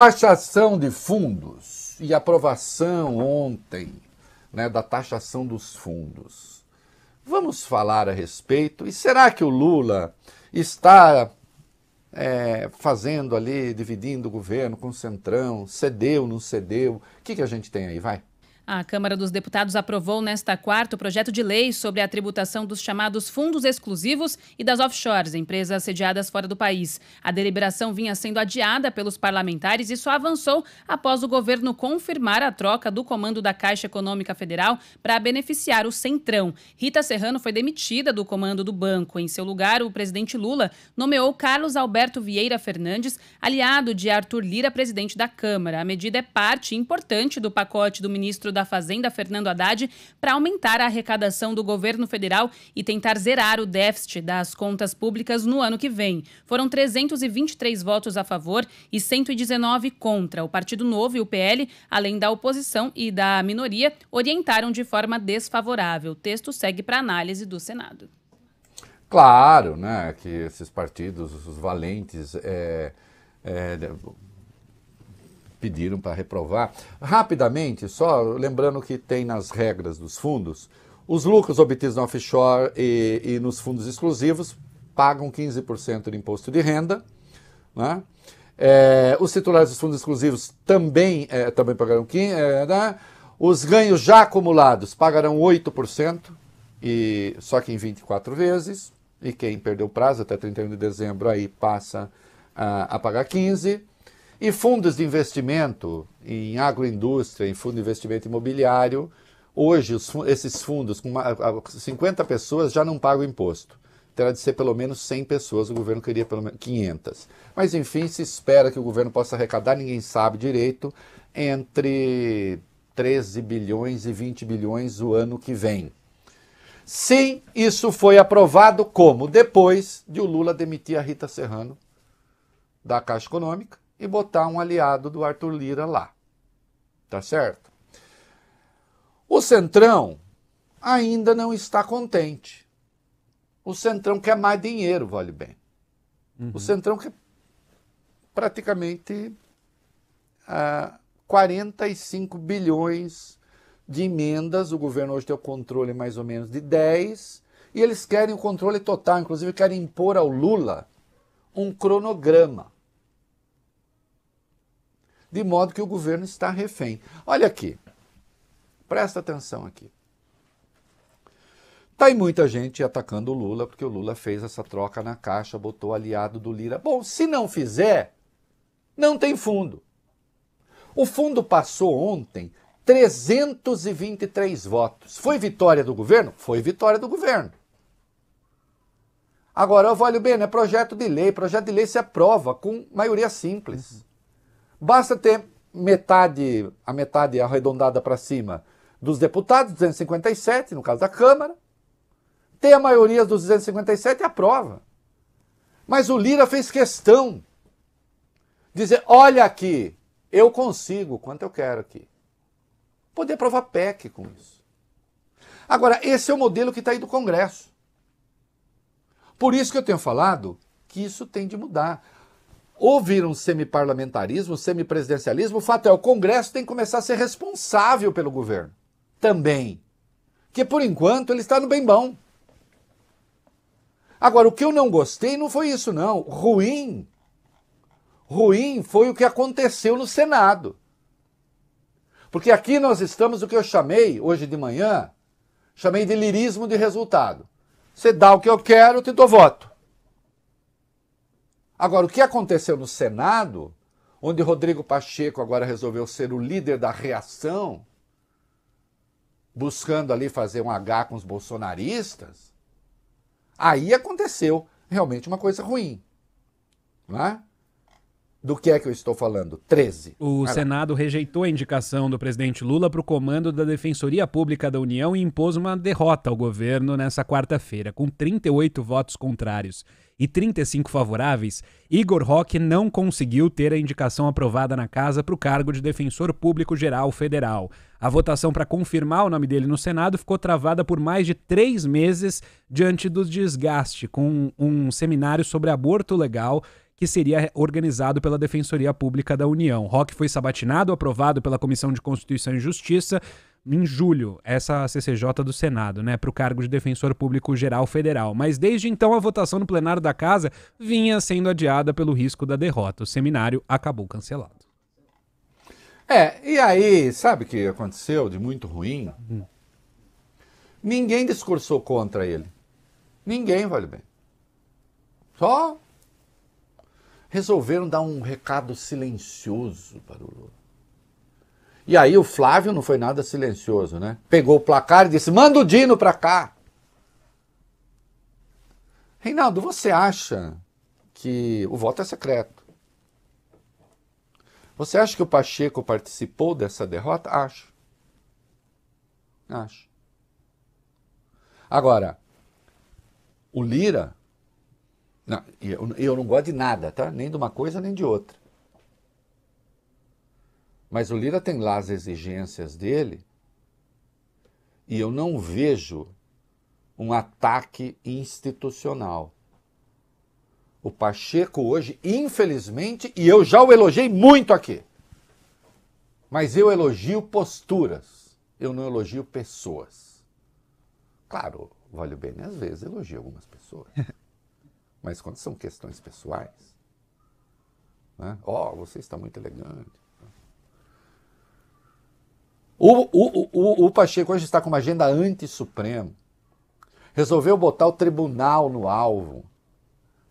Taxação de fundos e aprovação ontem né, da taxação dos fundos. Vamos falar a respeito. E será que o Lula está é, fazendo ali, dividindo o governo com o Centrão? Cedeu, não cedeu? O que, que a gente tem aí? Vai. A Câmara dos Deputados aprovou nesta quarta o projeto de lei sobre a tributação dos chamados fundos exclusivos e das offshores, empresas sediadas fora do país. A deliberação vinha sendo adiada pelos parlamentares e só avançou após o governo confirmar a troca do comando da Caixa Econômica Federal para beneficiar o Centrão. Rita Serrano foi demitida do comando do banco. Em seu lugar, o presidente Lula nomeou Carlos Alberto Vieira Fernandes, aliado de Arthur Lira, presidente da Câmara. A medida é parte importante do pacote do ministro da da Fazenda, Fernando Haddad, para aumentar a arrecadação do governo federal e tentar zerar o déficit das contas públicas no ano que vem. Foram 323 votos a favor e 119 contra. O Partido Novo e o PL, além da oposição e da minoria, orientaram de forma desfavorável. O texto segue para análise do Senado. Claro, né, que esses partidos, os valentes, é, é, pediram para reprovar. Rapidamente, só lembrando que tem nas regras dos fundos, os lucros obtidos no offshore e, e nos fundos exclusivos pagam 15% de imposto de renda. Né? É, os titulares dos fundos exclusivos também, é, também pagarão 15%. É, né? Os ganhos já acumulados pagarão 8%, e, só que em 24 vezes. E quem perdeu o prazo até 31 de dezembro aí passa a, a pagar 15%. E fundos de investimento em agroindústria, em fundo de investimento imobiliário, hoje os, esses fundos, com 50 pessoas já não pagam imposto. Terá de ser pelo menos 100 pessoas, o governo queria pelo menos 500. Mas enfim, se espera que o governo possa arrecadar, ninguém sabe direito, entre 13 bilhões e 20 bilhões o ano que vem. Sim, isso foi aprovado como? Depois de o Lula demitir a Rita Serrano da Caixa Econômica e botar um aliado do Arthur Lira lá. Tá certo? O Centrão ainda não está contente. O Centrão quer mais dinheiro, vale bem. Uhum. O Centrão quer praticamente ah, 45 bilhões de emendas. O governo hoje tem o controle mais ou menos de 10. E eles querem o controle total, inclusive querem impor ao Lula um cronograma de modo que o governo está refém. Olha aqui, presta atenção aqui. Tá aí muita gente atacando o Lula, porque o Lula fez essa troca na caixa, botou aliado do Lira. Bom, se não fizer, não tem fundo. O fundo passou ontem 323 votos. Foi vitória do governo? Foi vitória do governo. Agora, eu olho bem, é projeto de lei. Projeto de lei se aprova com maioria simples. Basta ter metade, a metade arredondada para cima dos deputados, 257, no caso da Câmara, ter a maioria dos 257 e aprova. Mas o Lira fez questão de dizer: olha aqui, eu consigo quanto eu quero aqui. Poder aprovar PEC com isso. Agora, esse é o modelo que está aí do Congresso. Por isso que eu tenho falado que isso tem de mudar ou vira um semiparlamentarismo, um semipresidencialismo, o fato é, o Congresso tem que começar a ser responsável pelo governo. Também. Que por enquanto ele está no bem bom. Agora, o que eu não gostei não foi isso, não. Ruim. Ruim foi o que aconteceu no Senado. Porque aqui nós estamos o que eu chamei hoje de manhã, chamei de lirismo de resultado. Você dá o que eu quero, eu te dou voto. Agora, o que aconteceu no Senado, onde Rodrigo Pacheco agora resolveu ser o líder da reação, buscando ali fazer um H com os bolsonaristas, aí aconteceu realmente uma coisa ruim. Né? Do que é que eu estou falando? 13. O Senado rejeitou a indicação do presidente Lula para o comando da Defensoria Pública da União e impôs uma derrota ao governo nessa quarta-feira, com 38 votos contrários e 35 favoráveis, Igor Roque não conseguiu ter a indicação aprovada na casa para o cargo de Defensor Público Geral Federal. A votação para confirmar o nome dele no Senado ficou travada por mais de três meses diante do desgaste com um seminário sobre aborto legal que seria organizado pela Defensoria Pública da União. Rock foi sabatinado, aprovado pela Comissão de Constituição e Justiça em julho, essa CCJ do Senado, né, para o cargo de Defensor Público Geral Federal. Mas desde então a votação no plenário da casa vinha sendo adiada pelo risco da derrota. O seminário acabou cancelado. É, e aí, sabe o que aconteceu de muito ruim? Hum. Ninguém discursou contra ele. Ninguém, vale bem. Só resolveram dar um recado silencioso para o Lula. E aí o Flávio não foi nada silencioso, né? Pegou o placar e disse: manda o Dino para cá. Reinaldo, você acha que o voto é secreto? Você acha que o Pacheco participou dessa derrota? Acho. Acho. Agora, o Lira não, eu, não gosto de nada, tá? Nem de uma coisa nem de outra. Mas o Lira tem lá as exigências dele e eu não vejo um ataque institucional. O Pacheco hoje, infelizmente, e eu já o elogiei muito aqui, mas eu elogio posturas, eu não elogio pessoas. Claro, vale o bem, né? às vezes elogio algumas pessoas. Mas quando são questões pessoais, né? oh, você está muito elegante. O, o, o, o Pacheco hoje está com uma agenda anti-supremo. Resolveu botar o tribunal no alvo.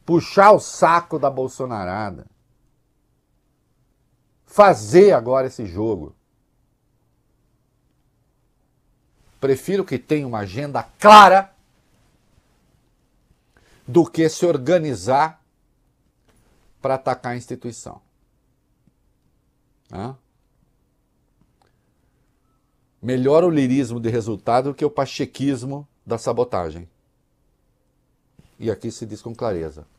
Puxar o saco da Bolsonarada. Fazer agora esse jogo. Prefiro que tenha uma agenda clara do que se organizar para atacar a instituição. Melhor o lirismo de resultado que o pachequismo da sabotagem. E aqui se diz com clareza: